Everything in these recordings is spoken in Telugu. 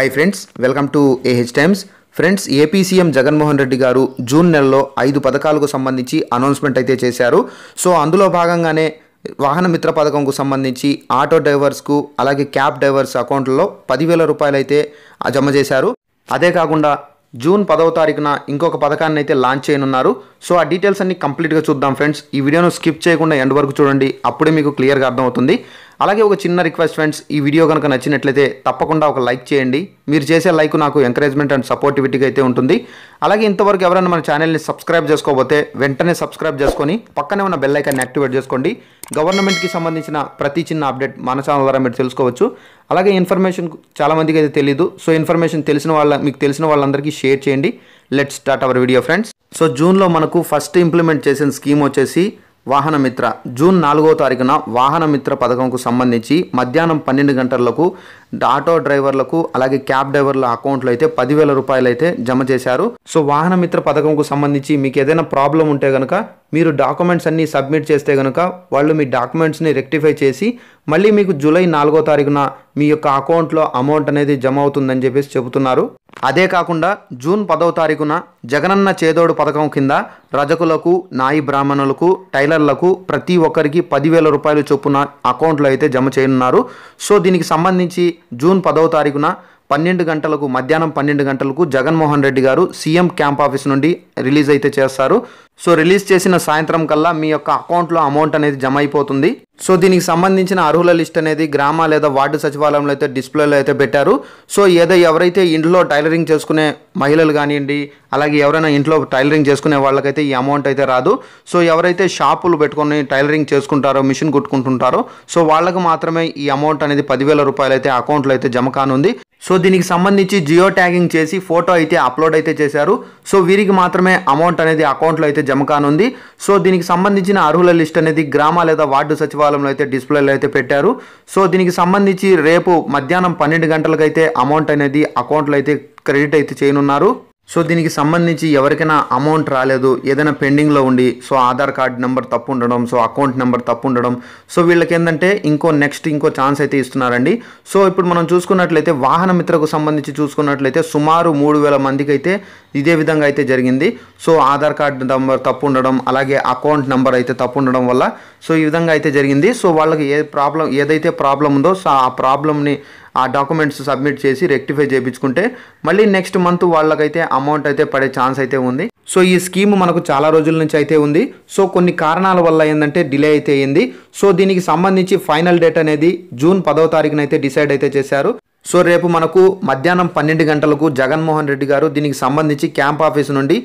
Hi friends welcome to AH Times friends AP CM Jaganmohan Reddy garu June నెలలో ఐదు పథకాలకు సంబంధించి అనౌన్స్మెంట్ అయితే చేశారు సో అందులో భాగంగానే వాహన మిత్ర పథకంకు సంబంధించి ఆటో డ్రైవర్స్కు అలాగే క్యాబ్ డ్రైవర్స్ అకౌంట్లలో పదివేల రూపాయలు అయితే జమ చేశారు అదే కాకుండా జూన్ పదవ తారీఖున ఇంకొక పథకాన్ని అయితే లాంచ్ చేయనున్నారు సో ఆ డీటెయిల్స్ అన్ని కంప్లీట్గా చూద్దాం ఫ్రెండ్స్ ఈ వీడియోను స్కిప్ చేయకుండా ఎండ్ వరకు చూడండి అప్పుడే మీకు క్లియర్గా అర్థమవుతుంది అలాగే ఒక చిన్న రిక్వెస్ట్ ఫ్రెండ్స్ ఈ వీడియో కనుక నచ్చినట్లయితే తప్పకుండా ఒక లైక్ చేయండి మీరు చేసే లైక్ నాకు ఎంకరేజ్మెంట్ అండ్ సపోర్టివిటీగా అయితే ఉంటుంది అలాగే ఇంతవరకు ఎవరైనా మన ఛానల్ని సబ్స్క్రైబ్ చేసుకోబోతే వెంటనే సబ్స్క్రైబ్ చేసుకొని పక్కనే ఉన్న బెల్ ఐకాన్ని యాక్టివేట్ చేసుకోండి గవర్నమెంట్కి సంబంధించిన ప్రతి చిన్న అప్డేట్ మన ఛానల్ ద్వారా మీరు తెలుసుకోవచ్చు అలాగే ఇన్ఫర్మేషన్ చాలామందికి అయితే తెలియదు సో ఇన్ఫర్మేషన్ తెలిసిన వాళ్ళ మీకు తెలిసిన వాళ్ళందరికీ షేర్ చేయండి let start our video friends so జూన్లో మనకు ఫస్ట్ ఇంప్లిమెంట్ చేసిన స్కీమ్ వచ్చేసి వాహనమిత్ర జూన్ నాలుగో తారీఖున వాహనమిత్ర పథకంకు సంబంధించి మధ్యాహ్నం పన్నెండు గంటలకు ఆటో డ్రైవర్లకు అలాగే క్యాబ్ డ్రైవర్ల అకౌంట్లో అయితే పదివేల రూపాయలు అయితే జమ చేశారు సో వాహనమిత్ర పథకంకు సంబంధించి మీకు ఏదైనా ప్రాబ్లం ఉంటే కనుక మీరు డాక్యుమెంట్స్ అన్నీ సబ్మిట్ చేస్తే కనుక వాళ్ళు మీ డాక్యుమెంట్స్ని రెక్టిఫై చేసి మళ్ళీ మీకు జూలై నాలుగో తారీఖున మీ యొక్క అకౌంట్లో అమౌంట్ అనేది జమ అవుతుందని చెప్పేసి చెబుతున్నారు అదే కాకుండా జూన్ పదవ తారీఖున జగనన్న చేదోడు పథకం కింద రజకులకు నాయి బ్రాహ్మణులకు టైలర్లకు ప్రతి ఒక్కరికి పదివేల రూపాయలు చొప్పున అకౌంట్లో అయితే జమ చేయనున్నారు సో దీనికి సంబంధించి జూన్ పదవ తారీఖున పన్నెండు గంటలకు మధ్యాహ్నం పన్నెండు గంటలకు Jaganmohan Reddy garu CM camp office నుండి రిలీజ్ అయితే చేస్తారు సో రిలీజ్ చేసిన సాయంత్రం కల్లా మీ యొక్క అకౌంట్లో అమౌంట్ అనేది జమ అయిపోతుంది సో దీనికి సంబంధించిన అర్హుల లిస్ట్ అనేది గ్రామ లేదా వార్డు సచివాలయంలో అయితే డిస్ప్లేలో అయితే పెట్టారు సో ఏదో ఎవరైతే ఇంట్లో టైలరింగ్ చేసుకునే మహిళలు కానివ్వండి అలాగే ఎవరైనా ఇంట్లో టైలరింగ్ చేసుకునే వాళ్ళకైతే ఈ అమౌంట్ అయితే రాదు సో ఎవరైతే షాపులు పెట్టుకొని టైలరింగ్ చేసుకుంటారో మిషన్ కుట్టుకుంటుంటారో సో వాళ్ళకు మాత్రమే ఈ అమౌంట్ అనేది పదివేల రూపాయలు అయితే అకౌంట్లో అయితే జమ కానుంది సో దీనికి సంబంధించి జియో ట్యాగింగ్ చేసి ఫోటో అయితే అప్లోడ్ అయితే చేశారు సో వీరికి మాత్రమే అమౌంట్ అనేది అకౌంట్లో అయితే జమ కానుంది సో దీనికి సంబంధించిన అర్హుల లిస్ట్ అనేది గ్రామ లేదా వార్డు సచివాలయంలో అయితే డిస్ప్లేలో అయితే పెట్టారు సో దీనికి సంబంధించి రేపు మధ్యాహ్నం పన్నెండు గంటలకైతే అమౌంట్ అనేది అకౌంట్లో అయితే క్రెడిట్ అయితే చేయనున్నారు సో దీనికి సంబంధించి ఎవరికైనా అమౌంట్ రాలేదు ఏదైనా పెండింగ్లో ఉండి సో ఆధార్ కార్డ్ నెంబర్ తప్పు ఉండడం సో అకౌంట్ నెంబర్ తప్పు ఉండడం సో వీళ్ళకి ఏంటంటే ఇంకో నెక్స్ట్ ఇంకో ఛాన్స్ అయితే ఇస్తున్నారండి సో ఇప్పుడు మనం చూసుకున్నట్లయితే వాహన మిత్రకు సంబంధించి చూసుకున్నట్లయితే సుమారు మూడు వేల మందికి అయితే ఇదే విధంగా అయితే జరిగింది సో ఆధార్ కార్డ్ నెంబర్ తప్పు ఉండడం అలాగే అకౌంట్ నెంబర్ అయితే తప్పు ఉండడం వల్ల సో ఈ విధంగా అయితే జరిగింది సో వాళ్ళకి ఏ ప్రాబ్లం ఏదైతే ప్రాబ్లం ఉందో సో ఆ ప్రాబ్లమ్ని ఆ డాక్యుమెంట్స్ సబ్మిట్ చేసి రెక్టిఫై చేయించుకుంటే మళ్ళీ నెక్స్ట్ మంత్ వాళ్ళకైతే అమౌంట్ అయితే పడే ఛాన్స్ అయితే ఉంది సో ఈ స్కీమ్ మనకు చాలా రోజుల నుంచి అయితే ఉంది సో కొన్ని కారణాల వల్ల ఏంటంటే డిలే అయితే అయింది సో దీనికి సంబంధించి ఫైనల్ డేట్ అనేది జూన్ పదవ అయితే డిసైడ్ అయితే చేశారు సో రేపు మనకు మధ్యాహ్నం పన్నెండు గంటలకు జగన్మోహన్ రెడ్డి గారు దీనికి సంబంధించి క్యాంప్ ఆఫీస్ నుండి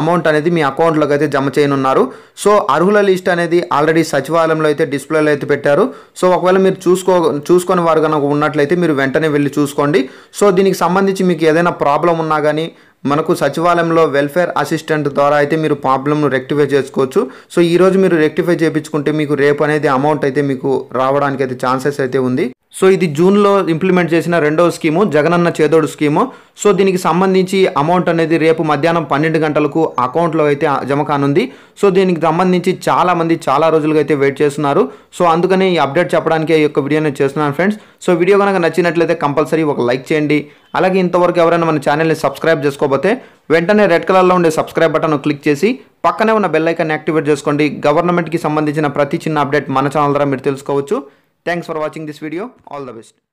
అమౌంట్ అనేది మీ అకౌంట్లోకి అయితే జమ చేయనున్నారు సో అర్హుల లిస్ట్ అనేది ఆల్రెడీ సచివాలయంలో అయితే డిస్ప్లేలో అయితే పెట్టారు సో ఒకవేళ మీరు చూసుకో చూసుకునే వారు కనుక ఉన్నట్లయితే మీరు వెంటనే వెళ్ళి చూసుకోండి సో దీనికి సంబంధించి మీకు ఏదైనా ప్రాబ్లం ఉన్నా కానీ మనకు సచివాలయంలో వెల్ఫేర్ అసిస్టెంట్ ద్వారా అయితే మీరు ప్రాబ్లమ్ను రెక్టిఫై చేసుకోవచ్చు సో ఈరోజు మీరు రెక్టిఫై చేయించుకుంటే మీకు రేపు అనేది అమౌంట్ అయితే మీకు రావడానికి అయితే ఛాన్సెస్ అయితే ఉంది సో ఇది జూన్లో ఇంప్లిమెంట్ చేసిన రెండవ స్కీము జగనన్న చేదోడు స్కీము సో దీనికి సంబంధించి అమౌంట్ అనేది రేపు మధ్యాహ్నం పన్నెండు గంటలకు అకౌంట్లో అయితే జమ కానుంది సో దీనికి సంబంధించి చాలామంది చాలా రోజులుగా అయితే వెయిట్ చేస్తున్నారు సో అందుకని ఈ అప్డేట్ చెప్పడానికి ఈ యొక్క వీడియోని చేస్తున్నాను ఫ్రెండ్స్ సో వీడియో కనుక నచ్చినట్లయితే కంపల్సరీ ఒక లైక్ చేయండి అలాగే ఇంతవరకు ఎవరైనా మన ఛానల్ని సబ్స్క్రైబ్ చేసుకోకపోతే వెంటనే రెడ్ కలర్లో ఉండే సబ్స్క్రైబ్ బటన్ క్లిక్ చేసి పక్కనే ఉన్న బెల్ ఐకాన్ యాక్టివేట్ చేసుకోండి గవర్నమెంట్కి సంబంధించిన ప్రతి చిన్న అప్డేట్ మన ఛానల్ ద్వారా మీరు తెలుసుకోవచ్చు Thanks for watching this video. All the best.